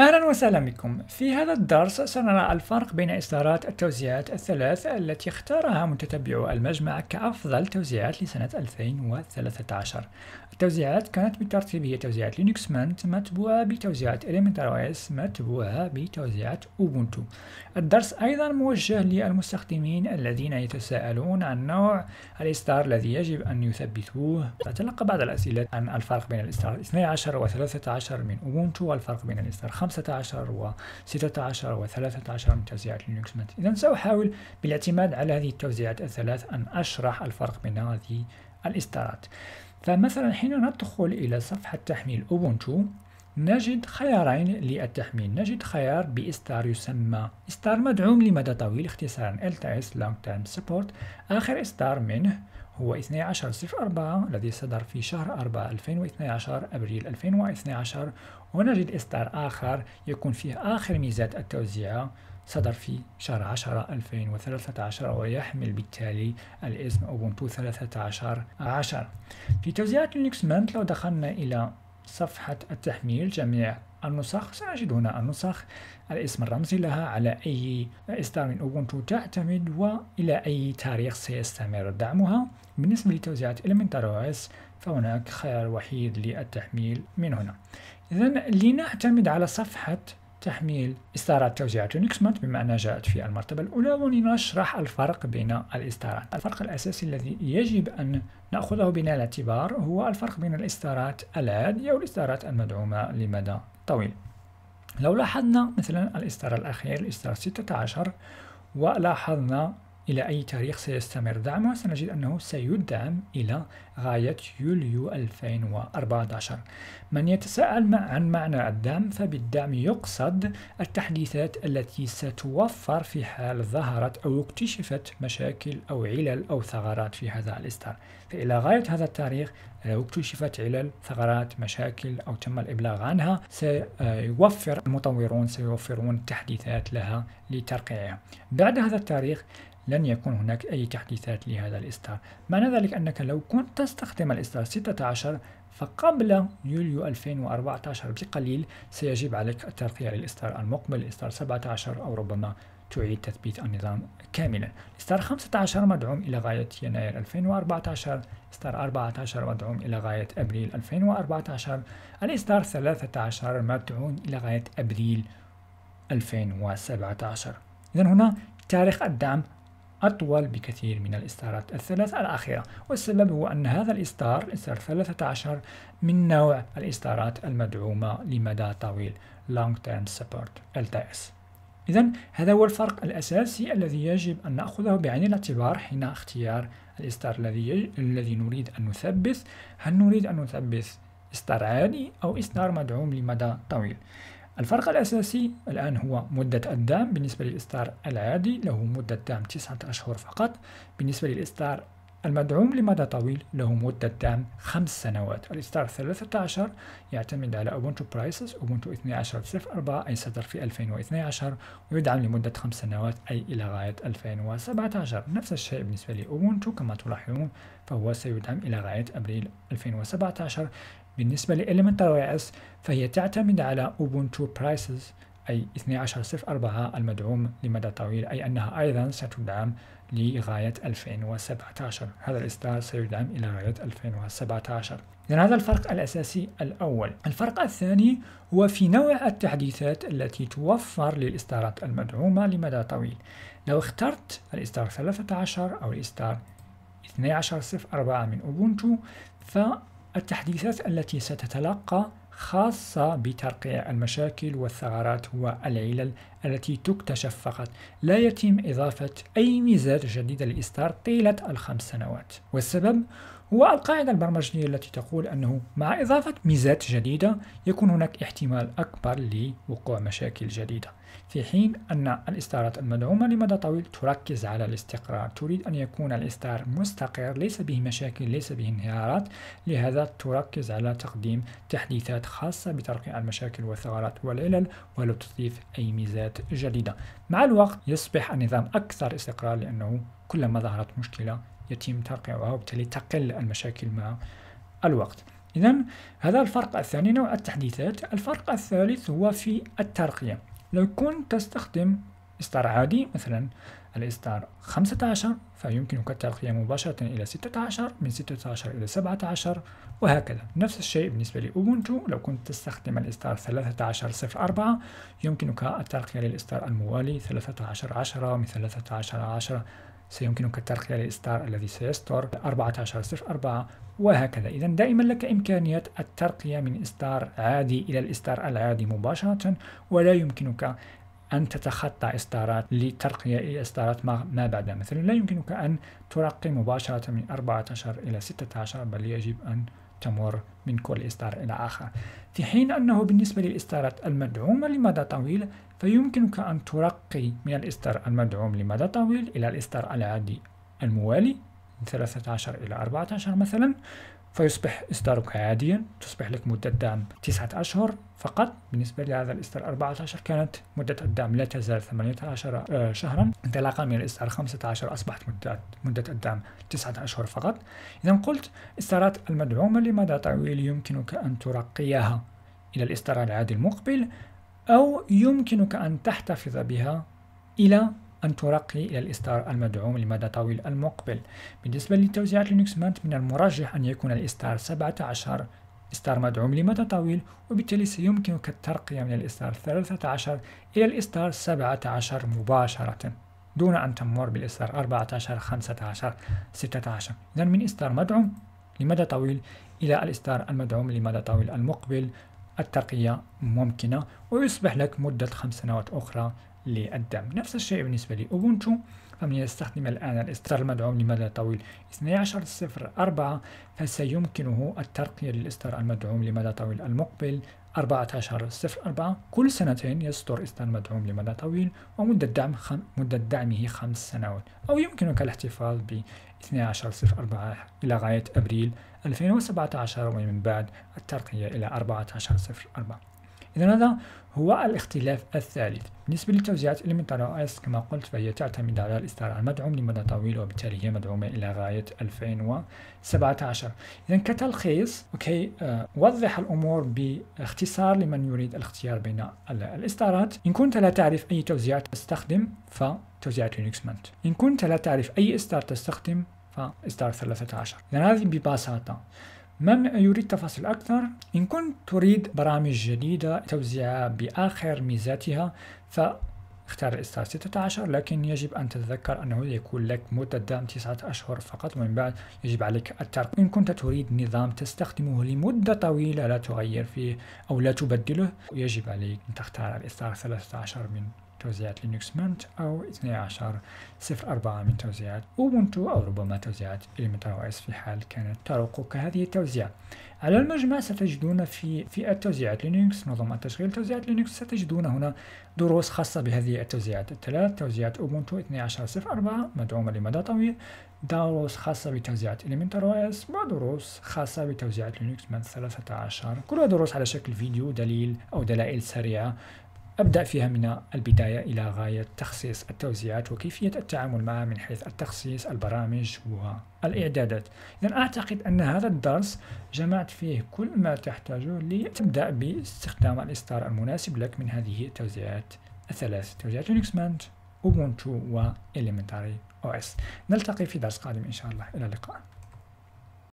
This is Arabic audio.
أهلا وسهلا بكم في هذا الدرس سنرى الفرق بين إصدارات التوزيعات الثلاث التي اختارها متتبعو المجمع كأفضل توزيعات لسنة 2013 التوزيعات كانت بالترتيب هي توزيعات لينكس منت متبوعة بتوزيعات بتوزيعة او اس متبوعة بتوزيعات أوبونتو الدرس أيضا موجه للمستخدمين الذين يتساءلون عن نوع الإصدار الذي يجب أن يثبتوه أتلقى بعض الأسئلة عن الفرق بين الإصدار 12 و 13 من أوبونتو والفرق بين الإصدار 15 و 16 و 13 من توزيعات لينكس مات إذا سأحاول بالاعتماد على هذه التوزيعات الثلاث أن أشرح الفرق بين هذه الإصدارات فمثلا حين ندخل إلى صفحة تحميل أوبونتو نجد خيارين للتحميل نجد خيار بإستار يسمى إستار مدعوم لمدى طويل اختصارا LTS Long Term Support آخر إستار منه هو 1204 الذي صدر في شهر 4 2012 أبريل 2012 ونجد إصدار آخر يكون فيه آخر ميزات التوزيع صدر في شهر 10 2013 ويحمل بالتالي الاسم أوبونتو 13 10 في توزيعات لينكس منت لو دخلنا إلى صفحة التحميل جميع النسخ سنجد هنا النسخ الاسم الرمزي لها على أي إصدار من أوبونتو تعتمد وإلى أي تاريخ سيستمر دعمها بالنسبة لتوزيعات أو إس فهناك خيار وحيد للتحميل من هنا إذا لنعتمد على صفحة تحميل إصدارات توزيعات يونكس مانت بما أنها جاءت في المرتبة الأولى ولنشرح الفرق بين الإصدارات الفرق الأساسي الذي يجب أن نأخذه بناء الاعتبار هو الفرق بين الإصدارات العادية والإصدارات المدعومة لمدى طويل لو لاحظنا مثلا الإصدار الأخير الإصدار 16 ولاحظنا إلى أي تاريخ سيستمر دعمه سنجد أنه سيدعم إلى غاية يوليو 2014 من يتساءل عن معنى الدعم فبالدعم يقصد التحديثات التي ستوفر في حال ظهرت أو اكتشفت مشاكل أو علل أو ثغرات في هذا الإصدار فإلى غاية هذا التاريخ لو آه، اكتشفت علل ثغرات مشاكل أو تم الإبلاغ عنها سيوفر المطورون سيوفرون تحديثات لها لترقيعها بعد هذا التاريخ لن يكون هناك أي تحديثات لهذا الإصدار معنى ذلك أنك لو كنت تستخدم الإصدار 16 فقبل يوليو 2014 بقليل سيجب عليك الترقية للإصدار المقبل الإصدار 17 أو ربما تعيد تثبيت النظام كاملا إصدار 15 مدعوم إلى غاية يناير 2014 إصدار 14 مدعوم إلى غاية أبريل 2014 الإصدار 13 مدعوم إلى غاية أبريل 2017 إذا هنا تاريخ الدعم أطول بكثير من الإصدارات الثلاث الأخيرة والسبب هو أن هذا الإصدار الإصدار 13 من نوع الإصدارات المدعومة لمدى طويل Long Term Support LTS إذا هذا هو الفرق الأساسي الذي يجب أن نأخذه بعين الاعتبار حين اختيار الإصدار الذي يج... الذي نريد أن نثبت هل نريد أن نثبت إصدار عادي أو إصدار مدعوم لمدى طويل الفرق الأساسي الآن هو مدة الدعم بالنسبة للإصدار العادي له مدة دعم تسعة أشهر فقط بالنسبة للإصدار المدعوم لمدى طويل له مدة دعم خمس سنوات الإصدار 13 يعتمد على أوبونتو برايسس أوبونتو 12.04 أي صدر في 2012 ويدعم لمدة خمس سنوات أي إلى غاية 2017 نفس الشيء بالنسبة لأوبونتو كما تلاحظون فهو سيدعم إلى غاية أبريل 2017 بالنسبة ل Elementor OS فهي تعتمد على Ubuntu Prices أي 12.04 المدعوم لمدى طويل أي أنها أيضا ستدعم لغاية 2017 هذا الإصدار سيدعم إلى غاية 2017 إذن هذا الفرق الأساسي الأول الفرق الثاني هو في نوع التحديثات التي توفر للإصدارات المدعومة لمدى طويل لو اخترت الإصدار 13 أو الإصدار 12.04 من أوبونتو ف التحديثات التي ستتلقى خاصة بترقيع المشاكل والثغرات والعلل التي تكتشف فقط لا يتم إضافة أي ميزات جديدة للإصدار طيلة الخمس سنوات والسبب هو القاعدة البرمجية التي تقول أنه مع إضافة ميزات جديدة يكون هناك احتمال أكبر لوقوع مشاكل جديدة في حين أن الإستارات المدعومة لمدى طويل تركز على الاستقرار تريد أن يكون الإستار مستقر ليس به مشاكل ليس به انهيارات لهذا تركز على تقديم تحديثات خاصة بترقيع المشاكل والثغرات والعلل ولو تضيف أي ميزات جديدة مع الوقت يصبح النظام أكثر استقرار لأنه كلما ظهرت مشكلة يتم ترقيعها وبالتالي تقل المشاكل مع الوقت إذا هذا الفرق الثاني نوع التحديثات الفرق الثالث هو في الترقية لو كنت تستخدم إصدار عادي مثلا الإصدار 15 فيمكنك التلقية مباشرة إلى 16 من 16 إلى 17 وهكذا نفس الشيء بالنسبة لأوبونتو لو كنت تستخدم الإصدار 13.04 يمكنك الترقية للإصدار الموالي 13.10 من 13.10 سيمكنك الترقية للإصدار الذي سيصدر 14.04 وهكذا إذا دائما لك إمكانية الترقية من إصدار عادي إلى الإصدار العادي مباشرة ولا يمكنك أن تتخطى إصدارات لترقية إصدارات ما بعد مثلا لا يمكنك أن ترقي مباشرة من 14 إلى 16 بل يجب أن تمر من كل إصدار إلى آخر في حين أنه بالنسبة للإصدارات المدعومة لمدى طويل فيمكنك أن ترقي من الإصدار المدعوم لمدى طويل إلى الإصدار العادي الموالي من 13 إلى 14 مثلا فيصبح إصدارك عاديا تصبح لك مدة دعم تسعة أشهر فقط بالنسبة لهذا الإصدار 14 كانت مدة الدعم لا تزال 18 آه، شهرا انطلاقا من الإصدار 15 أصبحت مدة مدة الدعم تسعة أشهر فقط إذا قلت إصدارات المدعومة لمدى طويل يمكنك أن ترقيها إلى الإصدار العادي المقبل أو يمكنك أن تحتفظ بها إلى أن ترقي إلى الإصدار المدعوم لمدى طويل المقبل بالنسبة لتوزيعات لينكس مانت من المرجح أن يكون الإصدار 17 إصدار مدعوم لمدى طويل وبالتالي سيمكنك الترقية من الإصدار 13 إلى الإصدار 17 مباشرة دون أن تمر بالإصدار 14 15 16 إذا من إصدار مدعوم لمدى طويل إلى الإصدار المدعوم لمدى طويل المقبل الترقية ممكنة ويصبح لك مدة خمس سنوات أخرى للدعم نفس الشيء بالنسبة لأوبونتو فمن يستخدم الآن الإصدار المدعوم لمدى طويل 12.04 فسيمكنه الترقية للإصدار المدعوم لمدى طويل المقبل 14.04 كل سنتين يصدر إصدار مدعوم لمدى طويل ومدة دعم خم... مدة دعمه خمس سنوات أو يمكنك الاحتفاظ ب 12.04 إلى غاية أبريل 2017 ومن بعد الترقية إلى 14.04 إذا هذا هو الاختلاف الثالث بالنسبة للتوزيعات المنطرة اس كما قلت فهي تعتمد على الاستعارة المدعوم لمدى طويل وبالتالي هي مدعومة إلى غاية 2017 إذا كتلخيص أوكي آه، وضح الأمور باختصار لمن يريد الاختيار بين الاستارات إن كنت لا تعرف أي توزيعات تستخدم فتوزيعة لينكس منت إن كنت لا تعرف أي استار تستخدم فاستار 13 إذا هذه ببساطة من يريد تفاصيل أكثر إن كنت تريد برامج جديدة توزيعها بآخر ميزاتها ف اختار 16 لكن يجب أن تتذكر أنه يكون لك مدة دعم تسعة أشهر فقط ومن بعد يجب عليك الترك إن كنت تريد نظام تستخدمه لمدة طويلة لا تغير فيه أو لا تبدله يجب عليك أن تختار الإستار 13 من توزيعات لينكس مانت أو 12.04 من توزيعات أوبونتو أو ربما توزيعات إليمنتار أو إس في حال كانت ترقق هذه التوزيع على المجمع ستجدون في فئة توزيعات لينكس نظم التشغيل توزيعات لينكس ستجدون هنا دروس خاصة بهذه التوزيعات الثلاث توزيعات أوبونتو 12.04 مدعومة لمدى طويل دروس خاصة بتوزيعات إليمنتر أو إس ودروس خاصة بتوزيعات لينكس من 13 كلها دروس على شكل فيديو دليل أو دلائل سريعة أبدأ فيها من البداية إلى غاية تخصيص التوزيعات وكيفية التعامل معها من حيث التخصيص البرامج والإعدادات إذا أعتقد أن هذا الدرس جمعت فيه كل ما تحتاجه لتبدأ باستخدام الإصدار المناسب لك من هذه التوزيعات الثلاث توزيعات لينكس مانت أوبونتو وإليمنتاري أو إس نلتقي في درس قادم إن شاء الله إلى اللقاء